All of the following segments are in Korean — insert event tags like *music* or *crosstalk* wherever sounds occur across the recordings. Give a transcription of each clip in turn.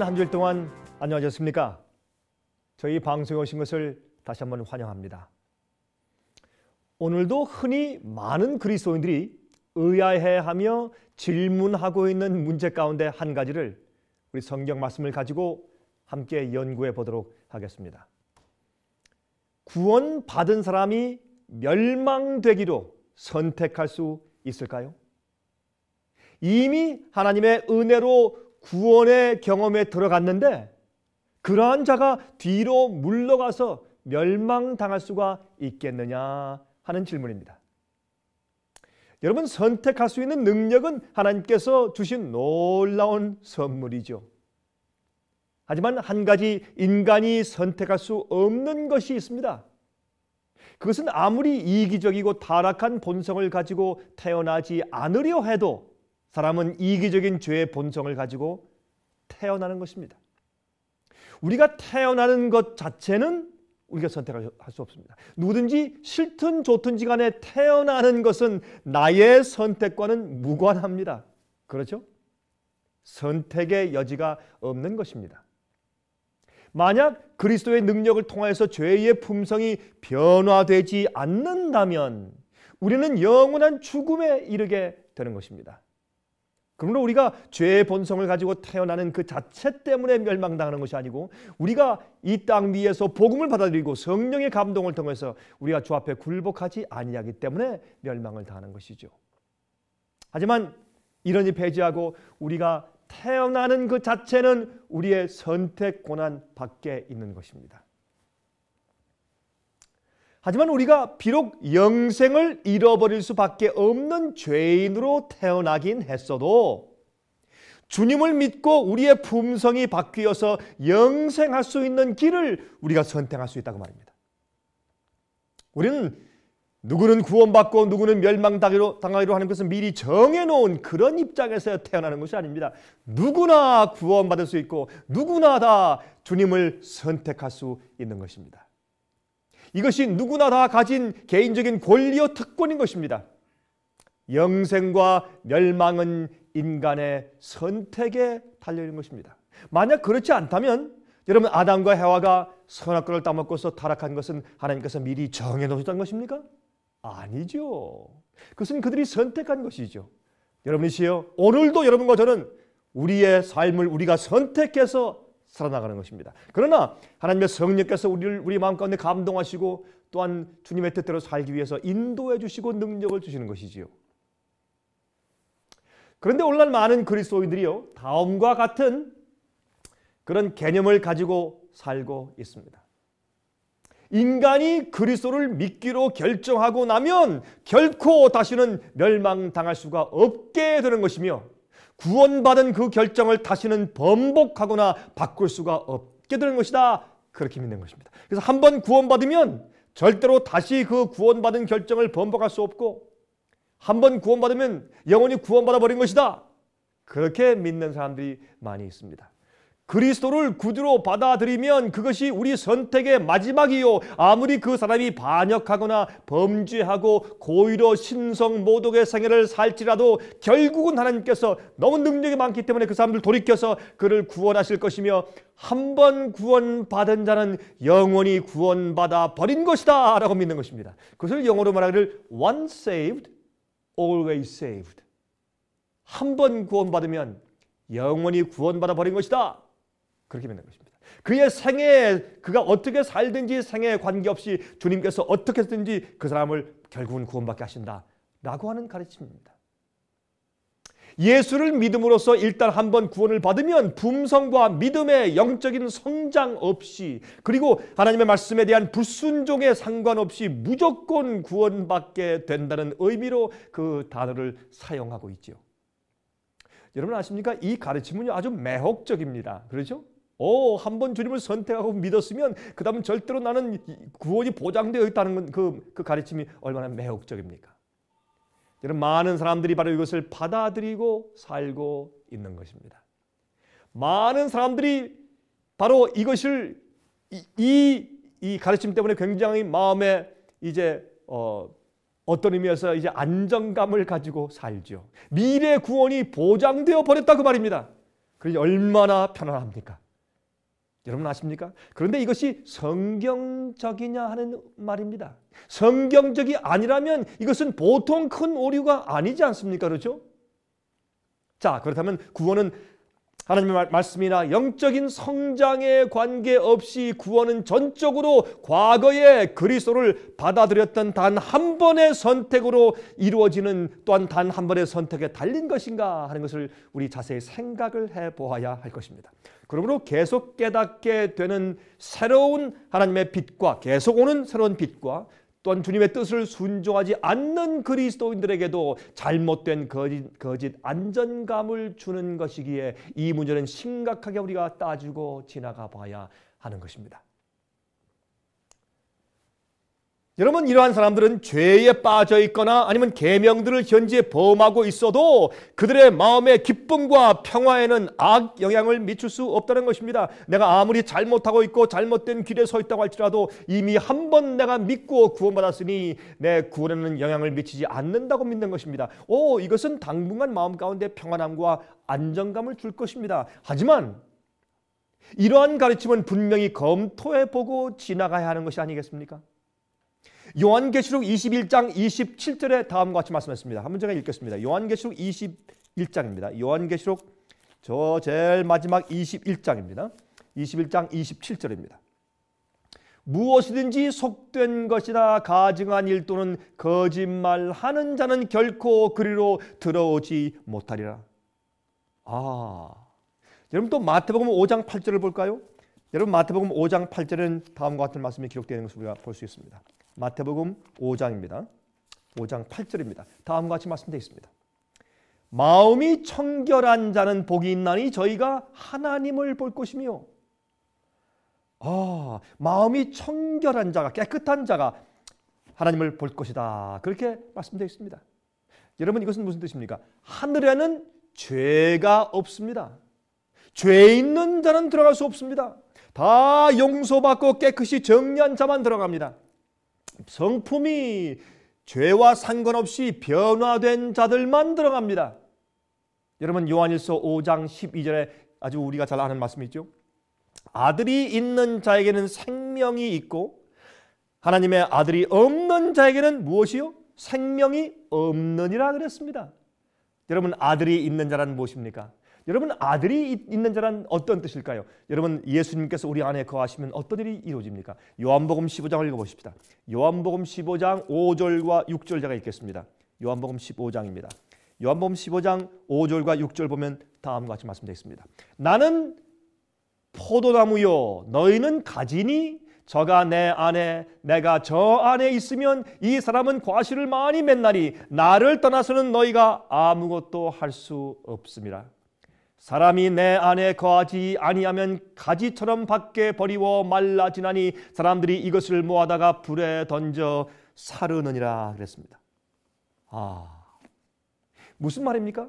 남은 한 주일 동안 안녕하셨습니까? 저희 방송에 오신 것을 다시 한번 환영합니다. 오늘도 흔히 많은 그리스도인들이 의아해하며 질문하고 있는 문제 가운데 한 가지를 우리 성경 말씀을 가지고 함께 연구해 보도록 하겠습니다. 구원 받은 사람이 멸망되기로 선택할 수 있을까요? 이미 하나님의 은혜로 구원의 경험에 들어갔는데 그러한 자가 뒤로 물러가서 멸망당할 수가 있겠느냐 하는 질문입니다. 여러분 선택할 수 있는 능력은 하나님께서 주신 놀라운 선물이죠. 하지만 한 가지 인간이 선택할 수 없는 것이 있습니다. 그것은 아무리 이기적이고 타락한 본성을 가지고 태어나지 않으려 해도 사람은 이기적인 죄의 본성을 가지고 태어나는 것입니다. 우리가 태어나는 것 자체는 우리가 선택할 수 없습니다. 누구든지 싫든 좋든지 간에 태어나는 것은 나의 선택과는 무관합니다. 그렇죠? 선택의 여지가 없는 것입니다. 만약 그리스도의 능력을 통해서 죄의 품성이 변화되지 않는다면 우리는 영원한 죽음에 이르게 되는 것입니다. 그러므로 우리가 죄의 본성을 가지고 태어나는 그 자체 때문에 멸망당하는 것이 아니고 우리가 이 땅 위에서 복음을 받아들이고 성령의 감동을 통해서 우리가 주 앞에 굴복하지 아니하기 때문에 멸망을 당하는 것이죠. 하지만 이러니 배제하고 우리가 태어나는 그 자체는 우리의 선택 권한 밖에 있는 것입니다. 하지만 우리가 비록 영생을 잃어버릴 수밖에 없는 죄인으로 태어나긴 했어도 주님을 믿고 우리의 품성이 바뀌어서 영생할 수 있는 길을 우리가 선택할 수 있다고 말입니다. 우리는 누구는 구원받고 누구는 멸망당하기로 당하기로 하는 것은 미리 정해놓은 그런 입장에서 태어나는 것이 아닙니다. 누구나 구원받을 수 있고 누구나 다 주님을 선택할 수 있는 것입니다. 이것이 누구나 다 가진 개인적인 권리와 특권인 것입니다. 영생과 멸망은 인간의 선택에 달려있는 것입니다. 만약 그렇지 않다면 여러분 아담과 해와가 선악과를 따먹고서 타락한 것은 하나님께서 미리 정해 놓으셨다 것입니까? 아니죠. 그것은 그들이 선택한 것이죠. 여러분이시여 오늘도 여러분과 저는 우리의 삶을 우리가 선택해서 살아나가는 것입니다. 그러나 하나님의 성령께서 우리를 우리 마음 가운데 감동하시고 또한 주님의 뜻대로 살기 위해서 인도해 주시고 능력을 주시는 것이지요. 그런데 오늘날 많은 그리스도인들이요 다음과 같은 그런 개념을 가지고 살고 있습니다. 인간이 그리스도를 믿기로 결정하고 나면 결코 다시는 멸망당할 수가 없게 되는 것이며 구원받은 그 결정을 다시는 번복하거나 바꿀 수가 없게 되는 것이다. 그렇게 믿는 것입니다. 그래서 한번 구원받으면 절대로 다시 그 구원받은 결정을 번복할 수 없고 한번 구원받으면 영원히 구원받아 버린 것이다. 그렇게 믿는 사람들이 많이 있습니다. 그리스도를 구주로 받아들이면 그것이 우리 선택의 마지막이요. 아무리 그 사람이 반역하거나 범죄하고 고의로 신성 모독의 생애를 살지라도 결국은 하나님께서 너무 능력이 많기 때문에 그 사람들 돌이켜서 그를 구원하실 것이며 한 번 구원받은 자는 영원히 구원받아 버린 것이다 라고 믿는 것입니다. 그것을 영어로 말하기를 once saved, always saved. 한 번 구원받으면 영원히 구원받아 버린 것이다. 그렇게 믿는 것입니다. 그의 생애 그가 어떻게 살든지 생에 관계없이 주님께서 어떻게든지 그 사람을 결국은 구원받게 하신다라고 하는 가르침입니다. 예수를 믿음으로써 일단 한번 구원을 받으면 붐성과 믿음의 영적인 성장 없이 그리고 하나님의 말씀에 대한 불순종에 상관없이 무조건 구원받게 된다는 의미로 그 단어를 사용하고 있죠. 여러분 아십니까? 이가르침은 아주 매혹적입니다. 그렇죠? 어, 한번 주님을 선택하고 믿었으면 그 다음 절대로 나는 구원이 보장되어 있다는 그, 그 가르침이 얼마나 매혹적입니까? 이런 많은 사람들이 바로 이것을 받아들이고 살고 있는 것입니다. 많은 사람들이 바로 이것을 이, 이 가르침 때문에 굉장히 마음에 이제 어, 어떤 의미에서 이제 안정감을 가지고 살죠. 미래 구원이 보장되어 버렸다고 그 말입니다. 그러니 얼마나 편안합니까? 여러분 아십니까? 그런데 이것이 성경적이냐 하는 말입니다. 성경적이 아니라면 이것은 보통 큰 오류가 아니지 않습니까? 그렇죠? 자, 그렇다면 구원은 하나님의 말씀이나 영적인 성장에 관계없이 구원은 전적으로 과거에 그리스도를 받아들였던 단 한 번의 선택으로 이루어지는 또한 단 한 번의 선택에 달린 것인가 하는 것을 우리 자세히 생각을 해 보아야 할 것입니다. 그러므로 계속 깨닫게 되는 새로운 하나님의 빛과 계속 오는 새로운 빛과 또한 주님의 뜻을 순종하지 않는 그리스도인들에게도 잘못된 거짓, 거짓 안전감을 주는 것이기에 이 문제는 심각하게 우리가 따지고 지나가 봐야 하는 것입니다. 여러분 이러한 사람들은 죄에 빠져 있거나 아니면 계명들을 현재 범하고 있어도 그들의 마음의 기쁨과 평화에는 악 영향을 미칠 수 없다는 것입니다. 내가 아무리 잘못하고 있고 잘못된 길에 서 있다고 할지라도 이미 한 번 내가 믿고 구원받았으니 내 구원에는 영향을 미치지 않는다고 믿는 것입니다. 오 이것은 당분간 마음 가운데 평안함과 안정감을 줄 것입니다. 하지만 이러한 가르침은 분명히 검토해 보고 지나가야 하는 것이 아니겠습니까? 요한계시록 21장 27절에 다음과 같이 말씀했습니다. 한번 제가 읽겠습니다. 요한계시록 21장입니다. 요한계시록 저 제일 마지막 21장입니다. 21장 27절입니다. 무엇이든지 속된 것이나 가증한 일 또는 거짓말하는 자는 결코 그리로 들어오지 못하리라. 아, 여러분 또 마태복음 5장 8절을 볼까요? 여러분 마태복음 5장 8절은 다음과 같은 말씀이 기록되는 것을 우리가 볼 수 있습니다. 마태복음 5장입니다. 5장 8절입니다. 다음과 같이 말씀되겠습니다. 마음이 청결한 자는 복이 있나니 저희가 하나님을 볼 것이며 아, 마음이 청결한 자가 깨끗한 자가 하나님을 볼 것이다. 그렇게 말씀되어 있습니다. 여러분 이것은 무슨 뜻입니까? 하늘에는 죄가 없습니다. 죄 있는 자는 들어갈 수 없습니다. 다 용서받고 깨끗이 정리한 자만 들어갑니다. 성품이 죄와 상관없이 변화된 자들만 들어갑니다. 여러분 요한일서 5장 12절에 아주 우리가 잘 아는 말씀이죠. 아들이 있는 자에게는 생명이 있고 하나님의 아들이 없는 자에게는 무엇이요? 생명이 없느니라 그랬습니다. 여러분 아들이 있는 자란 무엇입니까? 여러분 아들이 있는 자란 어떤 뜻일까요? 여러분 예수님께서 우리 안에 거하시면 어떤 일이 이루어집니까? 요한복음 15장을 읽어보십시다. 요한복음 15장 5절과 6절자가 있겠습니다. 요한복음 15장입니다. 요한복음 15장 5절과 6절 보면 다음과 같이 말씀되어 있습니다. 나는 포도나무요 너희는 가지니 저가 내 안에 내가 저 안에 있으면 이 사람은 과실을 많이 맺나니 나를 떠나서는 너희가 아무것도 할 수 없습니다. 사람이 내 안에 거하지 아니하면 가지처럼 밖에 버리워 말라지나니 사람들이 이것을 모아다가 불에 던져 사르느니라 그랬습니다. 아. 무슨 말입니까?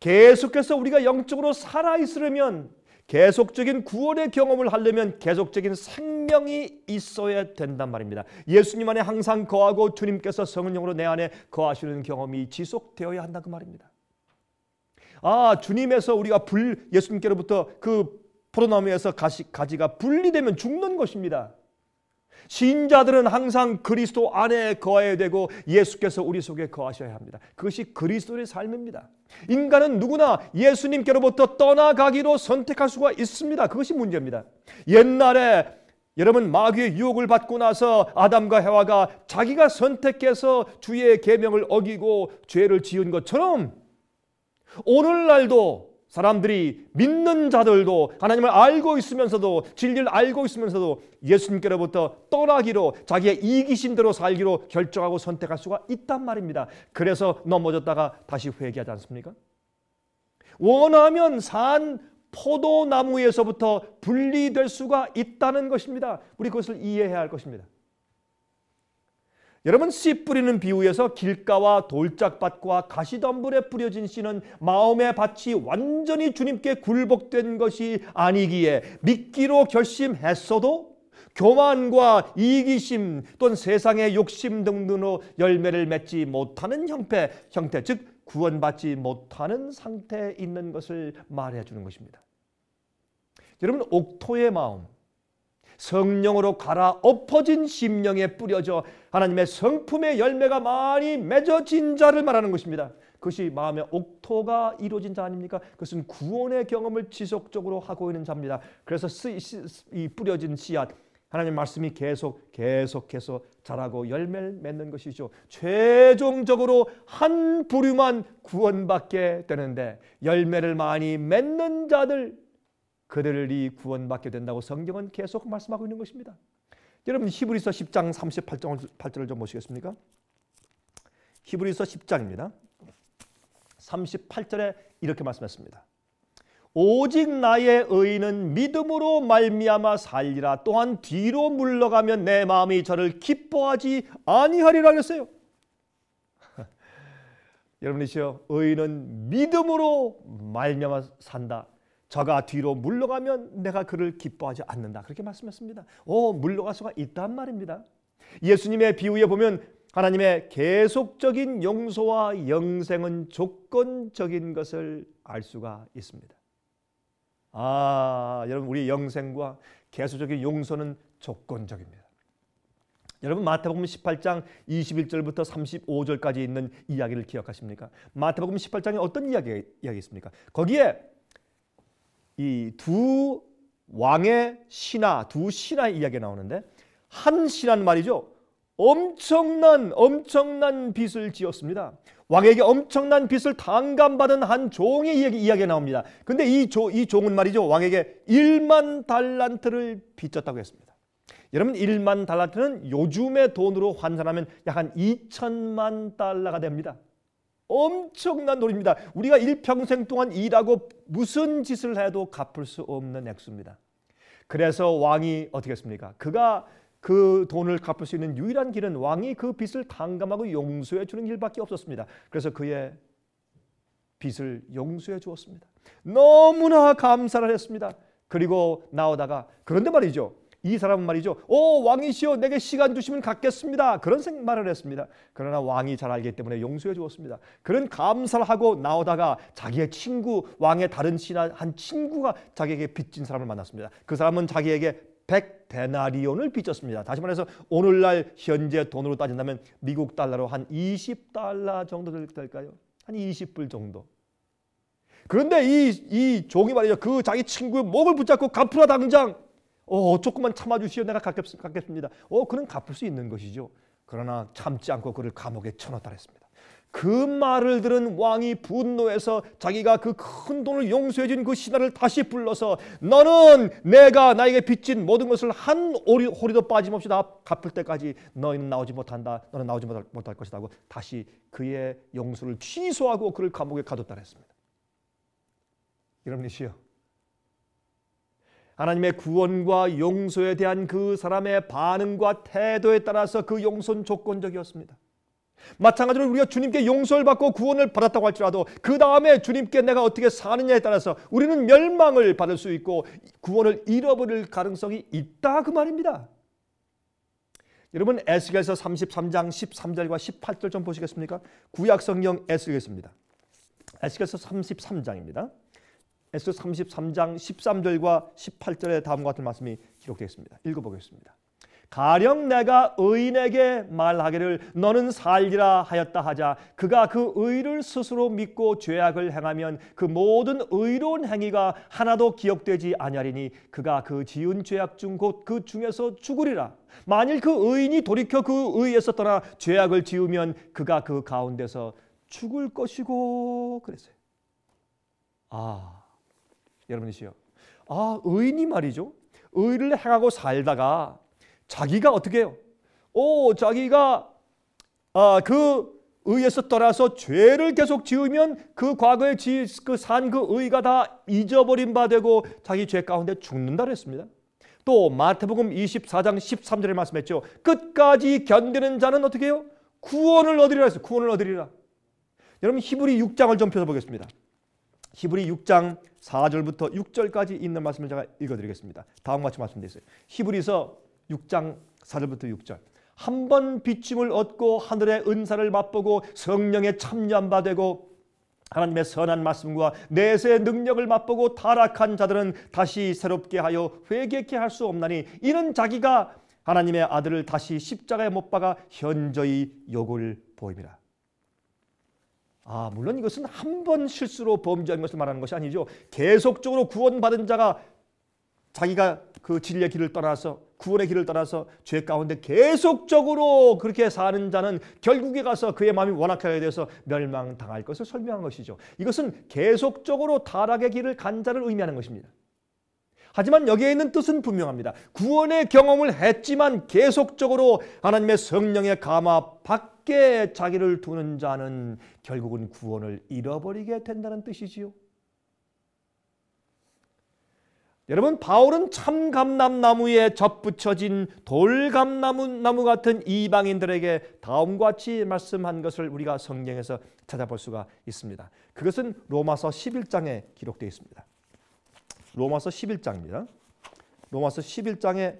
계속해서 우리가 영적으로 살아 있으려면 계속적인 구원의 경험을 하려면 계속적인 생명이 있어야 된단 말입니다. 예수님 안에 항상 거하고 주님께서 성령으로 내 안에 거하시는 경험이 지속되어야 한다 그 말입니다. 아, 주님에서 우리가 불, 예수님께로부터 그 포도나무에서 가시, 가지가 분리되면 죽는 것입니다. 신자들은 항상 그리스도 안에 거해야 되고 예수께서 우리 속에 거하셔야 합니다. 그것이 그리스도의 삶입니다. 인간은 누구나 예수님께로부터 떠나가기로 선택할 수가 있습니다. 그것이 문제입니다. 옛날에 여러분 마귀의 유혹을 받고 나서 아담과 해와가 자기가 선택해서 주의 계명을 어기고 죄를 지은 것처럼 오늘날도 사람들이 믿는 자들도 하나님을 알고 있으면서도 진리를 알고 있으면서도 예수님께로부터 떠나기로 자기의 이기심대로 살기로 결정하고 선택할 수가 있단 말입니다. 그래서 넘어졌다가 다시 회개하지 않습니까? 원하면 산 포도나무에서부터 분리될 수가 있다는 것입니다. 우리 그것을 이해해야 할 것입니다. 여러분 씨 뿌리는 비유에서 길가와 돌짝밭과 가시덤불에 뿌려진 씨는 마음의 밭이 완전히 주님께 굴복된 것이 아니기에 믿기로 결심했어도 교만과 이기심 또는 세상의 욕심 등등으로 열매를 맺지 못하는 형태, 형태 즉 구원받지 못하는 상태에 있는 것을 말해주는 것입니다. 여러분 옥토의 마음 성령으로 갈아 엎어진 심령에 뿌려져 하나님의 성품의 열매가 많이 맺어진 자를 말하는 것입니다. 그것이 마음의 옥토가 이루어진 자 아닙니까? 그것은 구원의 경험을 지속적으로 하고 있는 자입니다. 그래서 이 뿌려진 씨앗 하나님 말씀이 계속 계속해서 자라고 열매 맺는 것이죠. 최종적으로 한 부류만 구원받게 되는데 열매를 많이 맺는 자들 그들이 구원받게 된다고 성경은 계속 말씀하고 있는 것입니다. 여러분 히브리서 10장 38절을 좀 보시겠습니까? 히브리서 10장입니다. 38절에 이렇게 말씀했습니다. 오직 나의 의인은 믿음으로 말미암아 살리라. 또한 뒤로 물러가면 내 마음이 저를 기뻐하지 아니하리라 그랬어요. *laughs* 여러분이시여 의인은 믿음으로 말미암아 산다. 저가 뒤로 물러가면 내가 그를 기뻐하지 않는다. 그렇게 말씀했습니다. 오, 물러갈 수가 있단 말입니다. 예수님의 비유에 보면 하나님의 계속적인 용서와 영생은 조건적인 것을 알 수가 있습니다. 아, 여러분 우리 영생과 계속적인 용서는 조건적입니다. 여러분 마태복음 18장 21절부터 35절까지 있는 이야기를 기억하십니까? 마태복음 18장에 어떤 이야기가, 있습니까? 거기에 이두 왕의 신하, 두 신하의 이야기가 나오는데 한신한 말이죠. 엄청난 엄청난 빚을 지었습니다. 왕에게 엄청난 빚을 당감받은 한 종의 이야기, 이야기가 나옵니다. 근데 이, 조, 이 종은 말이죠. 왕에게 1만 달란트를 빚졌다고 했습니다. 여러분 1만 달란트는 요즘의 돈으로 환산하면 약 한 2천만 달러가 됩니다. 엄청난 돈입니다. 우리가 일평생 동안 일하고 무슨 짓을 해도 갚을 수 없는 액수입니다. 그래서 왕이 어떻게 했습니까? 그가 그 돈을 갚을 수 있는 유일한 길은 왕이 그 빚을 강감하고 용서해 주는 길밖에 없었습니다. 그래서 그의 빚을 용서해 주었습니다. 너무나 감사를 했습니다. 그리고 나오다가 그런데 말이죠. 이 사람은 말이죠. 오 왕이시여 내게 시간 주시면 갖겠습니다. 그런 말을 했습니다. 그러나 왕이 잘 알기 때문에 용서해 주었습니다. 그런 감사를 하고 나오다가 자기의 친구 왕의 다른 신하 한 친구가 자기에게 빚진 사람을 만났습니다. 그 사람은 자기에게 100데나리온을 빚졌습니다. 다시 말해서 오늘날 현재 돈으로 따진다면 미국 달러로 한 20달러 정도 될까요? 한 20불 정도. 그런데 이, 이 종이 말이죠. 그 자기 친구의 목을 붙잡고 갚으라 당장 어, 어, 조금만 참아주시오. 내가 갚겠습니다. 어, 그는 갚을 수 있는 것이죠. 그러나 참지 않고 그를 감옥에 쳐넣다랬습니다그 말을 들은 왕이 분노해서 자기가 그 큰 돈을 용서해 준 그 신하를 다시 불러서 너는 내가 나에게 빚진 모든 것을 한 오리, 호리도 빠짐없이 다 갚을 때까지 너희는 나오지 못한다. 너는 나오지 못할, 못할 것이다 고 다시 그의 용서를 취소하고 그를 감옥에 가뒀다 했습니다. 여러분 이시여 하나님의 구원과 용서에 대한 그 사람의 반응과 태도에 따라서 그 용서는 조건적이었습니다. 마찬가지로 우리가 주님께 용서를 받고 구원을 받았다고 할지라도 그 다음에 주님께 내가 어떻게 사느냐에 따라서 우리는 멸망을 받을 수 있고 구원을 잃어버릴 가능성이 있다 그 말입니다. 여러분 에스겔서 33장 13절과 18절 좀 보시겠습니까? 구약성경 에스겔서입니다. 에스겔서 33장입니다. 에스 33장 13절과 18절의 다음과 같은 말씀이 기록되어 있습니다. 읽어보겠습니다. 가령 내가 의인에게 말하기를 너는 살리라 하였다 하자 그가 그 의를 스스로 믿고 죄악을 행하면 그 모든 의로운 행위가 하나도 기억되지 아니하리니 그가 그 지은 죄악 중 곧 그 중에서 죽으리라 만일 그 의인이 돌이켜 그 의에서 떠나 죄악을 지으면 그가 그 가운데서 죽을 것이고 그랬어요. 아 여러분이시여. 아, 의인이 말이죠. 의를 행하고 살다가 자기가 어떻게 해요? 오, 자기가 아, 그 의에서 떠나서 죄를 계속 지으면 그 과거에 그산그 그 의가 다 잊어버린 바 되고 자기 죄 가운데 죽는다 그랬습니다. 또 마태복음 24장 13절에 말씀했죠. 끝까지 견디는 자는 어떻게 해요? 구원을 얻으리라 했어요. 구원을 얻으리라. 여러분 히브리 6장을 좀 펴서 보겠습니다. 히브리 6장 4절부터 6절까지 있는 말씀을 제가 읽어드리겠습니다. 다음 같이 말씀드렸어요. 히브리서 6장 4절부터 6절. 한 번 비침을 얻고 하늘의 은사를 맛보고 성령에 참여한 바 되고 하나님의 선한 말씀과 내세의 능력을 맛보고 타락한 자들은 다시 새롭게 하여 회개케 할 수 없나니 이는 자기가 하나님의 아들을 다시 십자가에 못 박아 현저히 욕을 보입니다. 아, 물론 이것은 한 번 실수로 범죄한 것을 말하는 것이 아니죠. 계속적으로 구원받은 자가 자기가 그 진리의 길을 떠나서 구원의 길을 떠나서 죄 가운데 계속적으로 그렇게 사는 자는 결국에 가서 그의 마음이 완악하게 돼서 멸망당할 것을 설명한 것이죠. 이것은 계속적으로 타락의 길을 간 자를 의미하는 것입니다. 하지만 여기에 있는 뜻은 분명합니다. 구원의 경험을 했지만 계속적으로 하나님의 성령의 감화 밖 쉽게 자기를 두는 자는 결국은 구원을 잃어버리게 된다는 뜻이지요. 여러분 바울은 참감람나무에 접붙여진 돌감나무 같은 이방인들에게 다음과 같이 말씀한 것을 우리가 성경에서 찾아볼 수가 있습니다. 그것은 로마서 11장에 기록되 있습니다. 로마서 11장입니다. 로마서 11장에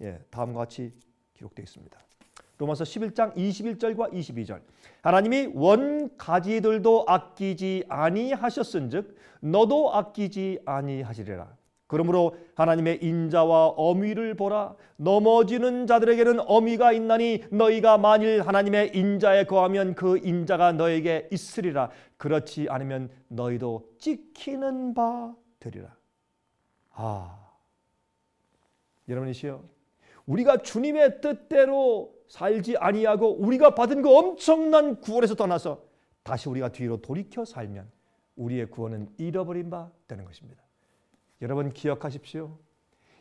예, 다음과 같이 기록되 있습니다. 로마서 11장 21절과 22절. 하나님이 원가지들도 아끼지 아니하셨은즉 너도 아끼지 아니하시리라. 그러므로 하나님의 인자와 어미를 보라 넘어지는 자들에게는 어미가 있나니 너희가 만일 하나님의 인자에 거하면 그 인자가 너에게 있으리라 그렇지 않으면 너희도 찍히는 바 되리라 아 여러분이시여 우리가 주님의 뜻대로 살지 아니하고 우리가 받은 그 엄청난 구원에서 떠나서 다시 우리가 뒤로 돌이켜 살면 우리의 구원은 잃어버린 바 되는 것입니다. 여러분 기억하십시오.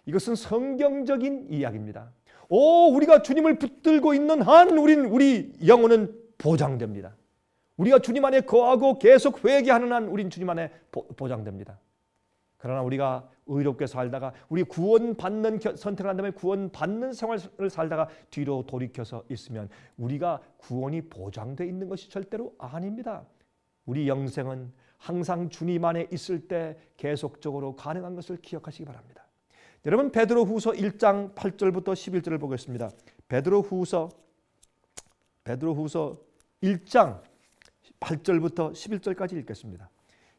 이것은 성경적인 이야기입니다. 오, 우리가 주님을 붙들고 있는 한 우린 우리 영혼은 보장됩니다. 우리가 주님 안에 거하고 계속 회개하는 한 우린 주님 안에 보, 보장됩니다. 그러나 우리가 의롭게 살다가 우리 구원받는 선택을 한다음에 구원받는 생활을 살다가 뒤로 돌이켜서 있으면 우리가 구원이 보장돼 있는 것이 절대로 아닙니다. 우리 영생은 항상 주님 안에 있을 때 계속적으로 가능한 것을 기억하시기 바랍니다. 여러분 베드로후서 1장 8절부터 11절을 보겠습니다. 베드로후서 베드로후서 1장 8절부터 11절까지 읽겠습니다.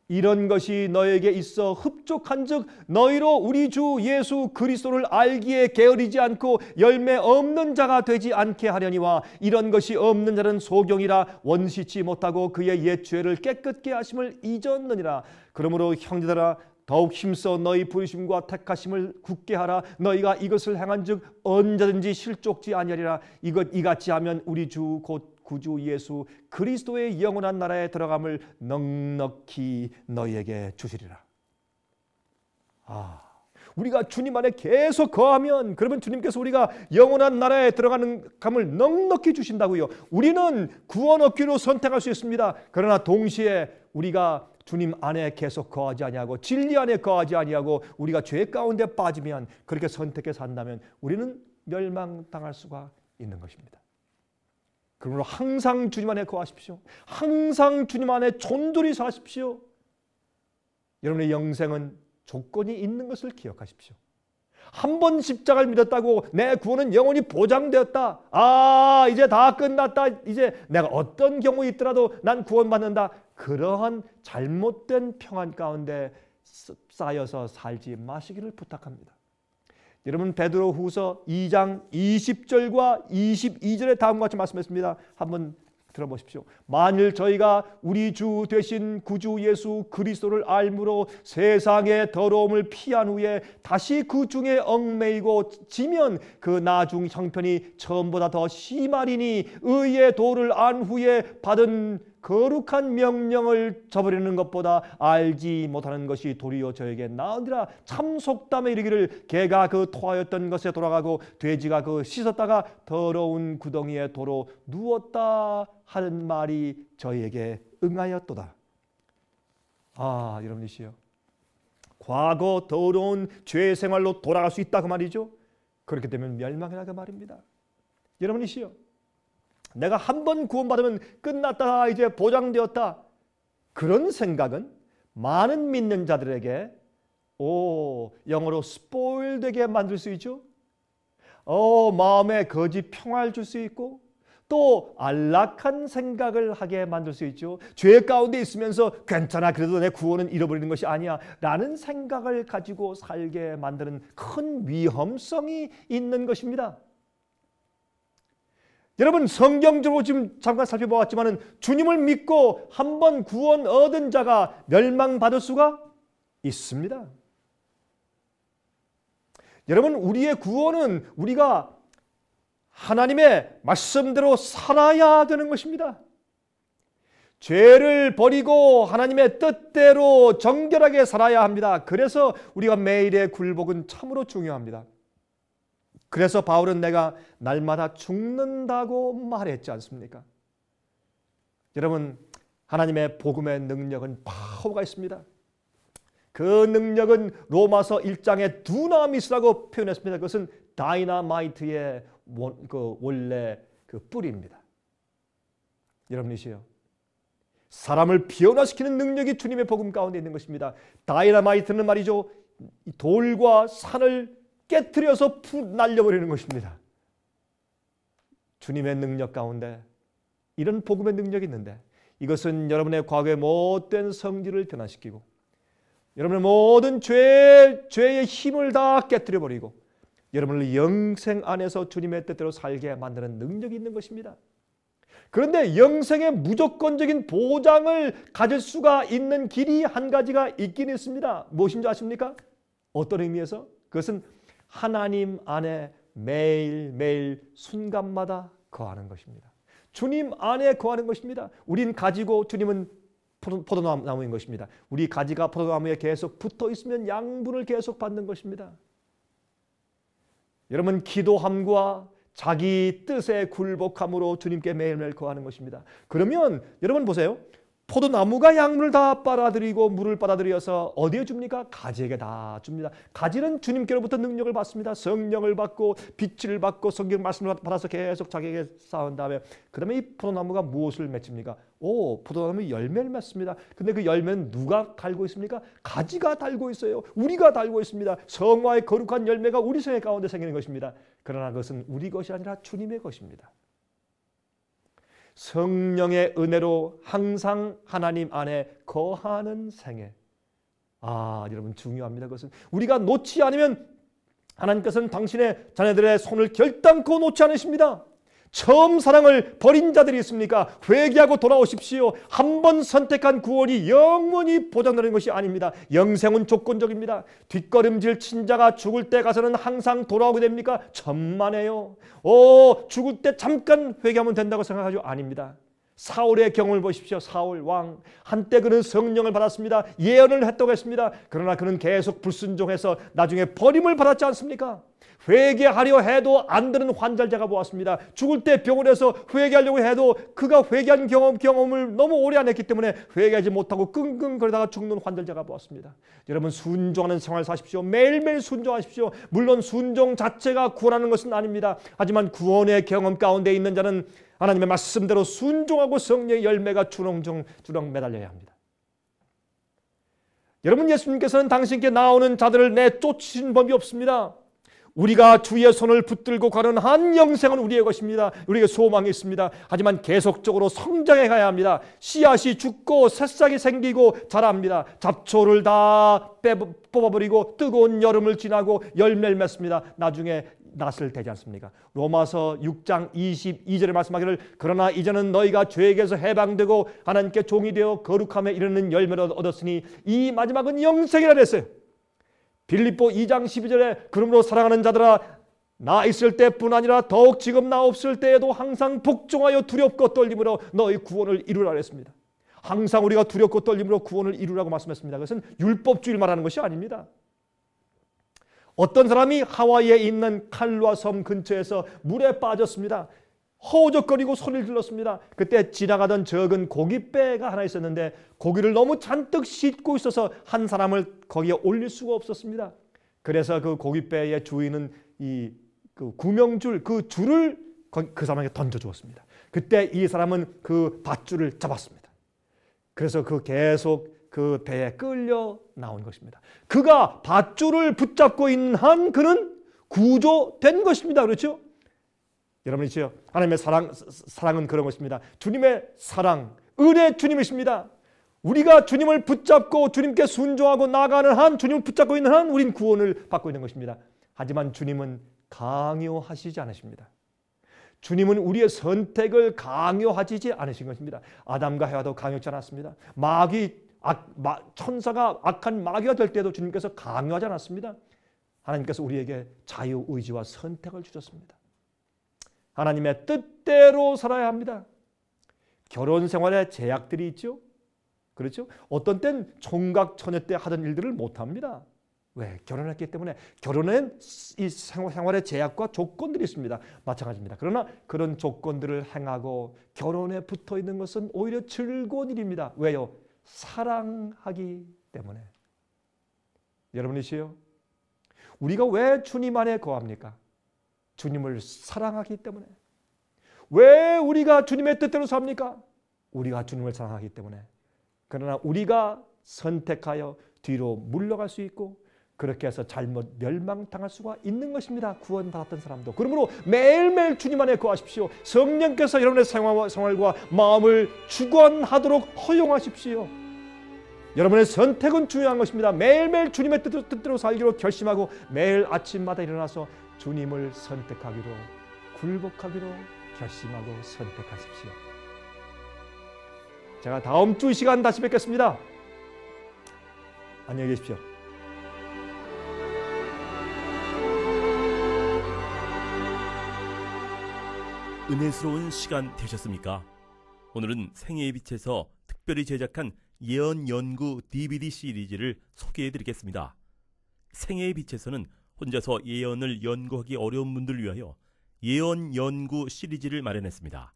이런 것이 너에게 있어 흡족한즉 너희로 우리 주 예수 그리스도를 알기에 게으리지 않고 열매 없는 자가 되지 않게 하려니와 이런 것이 없는 자는 소경이라 원시치 못하고 그의 옛 죄를 깨끗게 하심을 잊었느니라 그러므로 형제들아 더욱 힘써 너희 부르심과 택하심을 굳게 하라 너희가 이것을 행한즉 언제든지 실족지 아니하리라 이것 이같이 하면 우리 주곧 구주 예수 그리스도의 영원한 나라에 들어감을 넉넉히 너희에게 주시리라. 아, 우리가 주님 안에 계속 거하면 그러면 주님께서 우리가 영원한 나라에 들어가는 감을 넉넉히 주신다고요. 우리는 구원 얻기로 선택할 수 있습니다. 그러나 동시에 우리가 주님 안에 계속 거하지 아니하고 진리 안에 거하지 아니하고 우리가 죄 가운데 빠지면 그렇게 선택해 산다면 우리는 멸망당할 수가 있는 것입니다. 그러므로 항상 주님 안에 거하십시오. 항상 주님 안에 존돌이 사십시오. 여러분의 영생은 조건이 있는 것을 기억하십시오. 한 번 십자가를 믿었다고 내 구원은 영원히 보장되었다. 아, 이제 다 끝났다. 이제 내가 어떤 경우 있더라도 난 구원받는다. 그러한 잘못된 평안 가운데 쌓여서 살지 마시기를 부탁합니다. 여러분 베드로 후서 2장 20절과 22절에 다음과 같이 말씀했습니다. 한번 들어보십시오. 만일 저희가 우리 주 되신 구주 예수 그리스도를 알므로 세상의 더러움을 피한 후에 다시 그 중에 얽매이고 지면 그 나중 형편이 처음보다 더 심하리니 의의 도를 안 후에 받은 거룩한 명령을 저버리는 것보다 알지 못하는 것이 도리어 저에게 나으니라 참 속담에 이르기를 개가 그 토하였던 것에 돌아가고 돼지가 그 씻었다가 더러운 구덩이에 도로 누웠다 하는 말이 저에게 응하였도다. 아 여러분이시여 과거 더러운 죄 생활로 돌아갈 수 있다 그 말이죠. 그렇게 되면 멸망이라 그 말입니다. 여러분이시여 내가 한 번 구원받으면 끝났다. 이제 보장되었다. 그런 생각은 많은 믿는 자들에게 오, 영어로 스포일되게 만들 수 있죠. 어, 마음에 거짓 평화를 줄 수 있고 또 안락한 생각을 하게 만들 수 있죠. 죄 가운데 있으면서 괜찮아 그래도 내 구원은 잃어버리는 것이 아니야 라는 생각을 가지고 살게 만드는 큰 위험성이 있는 것입니다. 여러분 성경적으로 지금 잠깐 살펴보았지만 주님을 믿고 한 번 구원 얻은 자가 멸망받을 수가 있습니다. 여러분 우리의 구원은 우리가 하나님의 말씀대로 살아야 되는 것입니다. 죄를 버리고 하나님의 뜻대로 정결하게 살아야 합니다. 그래서 우리가 매일의 굴복은 참으로 중요합니다. 그래서 바울은 내가 날마다 죽는다고 말했지 않습니까? 여러분, 하나님의 복음의 능력은 파워가 있습니다. 그 능력은 로마서 1장에 두나미스라고 표현했습니다. 그것은 다이나마이트의 원, 그 원래 그뿌입니다 여러분이시여. 사람을 변화시키는 능력이 주님의 복음 가운데 있는 것입니다. 다이나마이트는 말이죠. 돌과 산을 깨트려서푹 날려버리는 것입니다. 주님의 능력 가운데 이런 복음의 능력이 있는데 이것은 여러분의 과거의 못된 성질을 변화시키고 여러분의 모든 죄, 죄의 힘을 다 깨뜨려버리고 여러분을 영생 안에서 주님의 뜻대로 살게 만드는 능력이 있는 것입니다. 그런데 영생의 무조건적인 보장을 가질 수가 있는 길이 한 가지가 있긴 있습니다. 무엇인지 아십니까? 어떤 의미에서? 그것은 하나님 안에 매일매일 순간마다 거하는 것입니다. 주님 안에 거하는 것입니다. 우린 가지고 주님은 포도나무인 것입니다. 우리 가지가 포도나무에 계속 붙어 있으면 양분을 계속 받는 것입니다. 여러분 기도함과 자기 뜻에 굴복함으로 주님께 매일매일 거하는 것입니다. 그러면 여러분 보세요. 포도나무가 약물을다 빨아들이고 물을 빨아들여서 어디에 줍니까? 가지에게 다 줍니다. 가지는 주님께로부터 능력을 받습니다. 성령을 받고 빛을 받고 성경 말씀을 받아서 계속 자기에게 쌓은 다음에 그러면 이 포도나무가 무엇을 맺습니까? 오, 포도나무 열매를 맺습니다. 근데 그 열매는 누가 달고 있습니까? 가지가 달고 있어요. 우리가 달고 있습니다. 성화의 거룩한 열매가 우리 생애 가운데 생기는 것입니다. 그러나 그것은 우리 것이 아니라 주님의 것입니다. 성령의 은혜로 항상 하나님 안에 거하는 생애. 아, 여러분 중요합니다. 그것은 우리가 놓지 않으면 하나님께서는 당신의 자녀들의 손을 결단코 놓지 않으십니다. 처음 사랑을 버린 자들이 있습니까? 회개하고 돌아오십시오. 한 번 선택한 구원이 영원히 보장되는 것이 아닙니다. 영생은 조건적입니다. 뒷걸음질 친자가 죽을 때 가서는 항상 돌아오게 됩니까? 천만에요. 오, 죽을 때 잠깐 회개하면 된다고 생각하죠? 아닙니다. 사울의 경험을 보십시오. 사울 왕. 한때 그는 성령을 받았습니다. 예언을 했다고 했습니다. 그러나 그는 계속 불순종해서 나중에 버림을 받았지 않습니까? 회개하려 해도 안 되는 환자를 제가 보았습니다. 죽을 때병을해서 회개하려고 해도 그가 회개한 경험, 경험을 너무 오래 안 했기 때문에 회개하지 못하고 끙끙거리다가 죽는 환자를 제가 보았습니다. 여러분 순종하는 생활 사십시오. 매일매일 순종하십시오. 물론 순종 자체가 구원하는 것은 아닙니다. 하지만 구원의 경험 가운데 있는 자는 하나님의 말씀대로 순종하고 성령의 열매가 주렁주렁 주렁 매달려야 합니다. 여러분 예수님께서는 당신께 나오는 자들을 내쫓으신 법이 없습니다. 우리가 주의 손을 붙들고 가는 한 영생은 우리의 것입니다. 우리에게 소망이 있습니다. 하지만 계속적으로 성장해 가야 합니다. 씨앗이 죽고 새싹이 생기고 자랍니다. 잡초를 다 뽑아버리고 뜨거운 여름을 지나고 열매를 맺습니다. 나중에 낯을 대지 않습니까? 로마서 6장 22절에 말씀하기를 그러나 이제는 너희가 죄에게서 해방되고 하나님께 종이 되어 거룩함에 이르는 열매를 얻었으니 이 마지막은 영생이라 그랬어요. 빌립보 2장 12절에 그러므로 사랑하는 자들아 나 있을 때뿐 아니라 더욱 지금 나 없을 때에도 항상 복종하여 두렵고 떨림으로 너희 구원을 이루라 했습니다 항상 우리가 두렵고 떨림으로 구원을 이루라고 말씀했습니다. 그것은 율법주의를 말하는 것이 아닙니다. 어떤 사람이 하와이에 있는 칼루아 섬 근처에서 물에 빠졌습니다. 허우적거리고 소리를 질렀습니다. 그때 지나가던 적은 고깃배가 하나 있었는데 고기를 너무 잔뜩 씻고 있어서 한 사람을 거기에 올릴 수가 없었습니다. 그래서 그 고깃배의 주인은 이그 구명줄 그 줄을 그 사람에게 던져 주었습니다. 그때 이 사람은 그 밧줄을 잡았습니다. 그래서 그 계속 그 배에 끌려 나온 것입니다. 그가 밧줄을 붙잡고 있는 한 그는 구조된 것입니다. 그렇죠? 여러분이시여 하나님의 사랑, 사랑은 그런 것입니다. 주님의 사랑, 은혜 주님이십니다. 우리가 주님을 붙잡고 주님께 순종하고 나가는한 주님을 붙잡고 있는 한 우린 구원을 받고 있는 것입니다. 하지만 주님은 강요하시지 않으십니다. 주님은 우리의 선택을 강요하지 않으신 것입니다. 아담과 해와도 강요치 않았습니다. 마귀 악, 마, 천사가 악한 마귀가 될 때도 주님께서 강요하지 않았습니다. 하나님께서 우리에게 자유 의지와 선택을 주셨습니다. 하나님의 뜻대로 살아야 합니다. 결혼 생활에 제약들이 있죠. 그렇죠? 어떤 땐 총각 처녀 때 하던 일들을 못 합니다. 왜? 결혼했기 때문에 결혼엔 이 생활의 제약과 조건들이 있습니다. 마찬가지입니다. 그러나 그런 조건들을 행하고 결혼에 붙어 있는 것은 오히려 즐거운 일입니다. 왜요? 사랑하기 때문에. 여러분이시요? 우리가 왜 주님 안에 거합니까? 주님을 사랑하기 때문에. 왜 우리가 주님의 뜻대로 삽니까? 우리가 주님을 사랑하기 때문에. 그러나 우리가 선택하여 뒤로 물러갈 수 있고 그렇게 해서 잘못 멸망당할 수가 있는 것입니다. 구원받았던 사람도. 그러므로 매일매일 주님 안에 거하십시오. 성령께서 여러분의 생활과 마음을 주관하도록 허용하십시오. 여러분의 선택은 중요한 것입니다. 매일매일 주님의 뜻대로 살기로 결심하고 매일 아침마다 일어나서 주님을 선택하기로 굴복하기로 결심하고 선택하십시오. 제가 다음 주이 시간 다시 뵙겠습니다. 안녕히 계십시오. 은혜스러운 시간 되셨습니까? 오늘은 생애의 빛에서 특별히 제작한 예언 연구 DVD 시리즈를 소개해 드리겠습니다. 생애의 빛에서는 혼자서 예언을 연구하기 어려운 분들을 위하여 예언 연구 시리즈를 마련했습니다.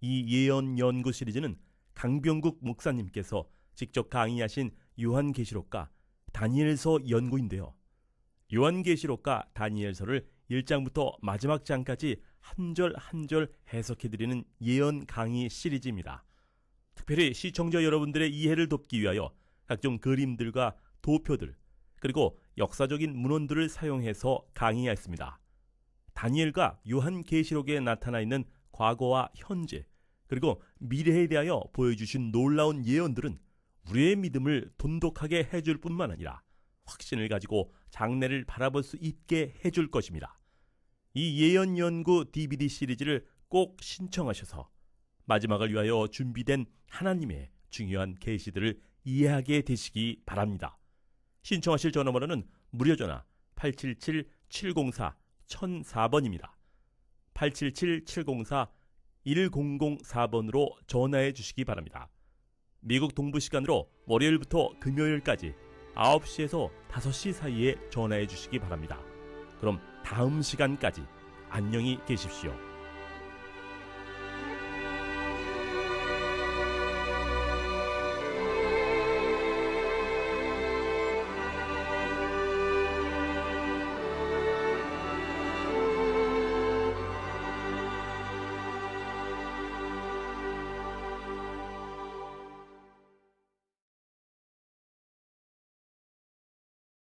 이 예언 연구 시리즈는 강병국 목사님께서 직접 강의하신 요한계시록과 다니엘서 연구인데요. 요한계시록과 다니엘서를 1장부터 마지막 장까지 한절 한절 해석해드리는 예언 강의 시리즈입니다. 특별히 시청자 여러분들의 이해를 돕기 위하여 각종 그림들과 도표들, 그리고 역사적인 문헌들을 사용해서 강의하였습니다. 다니엘과 요한 계시록에 나타나 있는 과거와 현재 그리고 미래에 대하여 보여주신 놀라운 예언들은 우리의 믿음을 돈독하게 해줄 뿐만 아니라 확신을 가지고 장래를 바라볼 수 있게 해줄 것입니다. 이 예언 연구 DVD 시리즈를 꼭 신청하셔서 마지막을 위하여 준비된 하나님의 중요한 계시들을 이해하게 되시기 바랍니다. 신청하실 전화번호는 무료 전화 877-704-1004번입니다. 877-704-1004번으로 전화해 주시기 바랍니다. 미국 동부 시간으로 월요일부터 금요일까지 9시에서 5시 사이에 전화해 주시기 바랍니다. 그럼 다음 시간까지 안녕히 계십시오.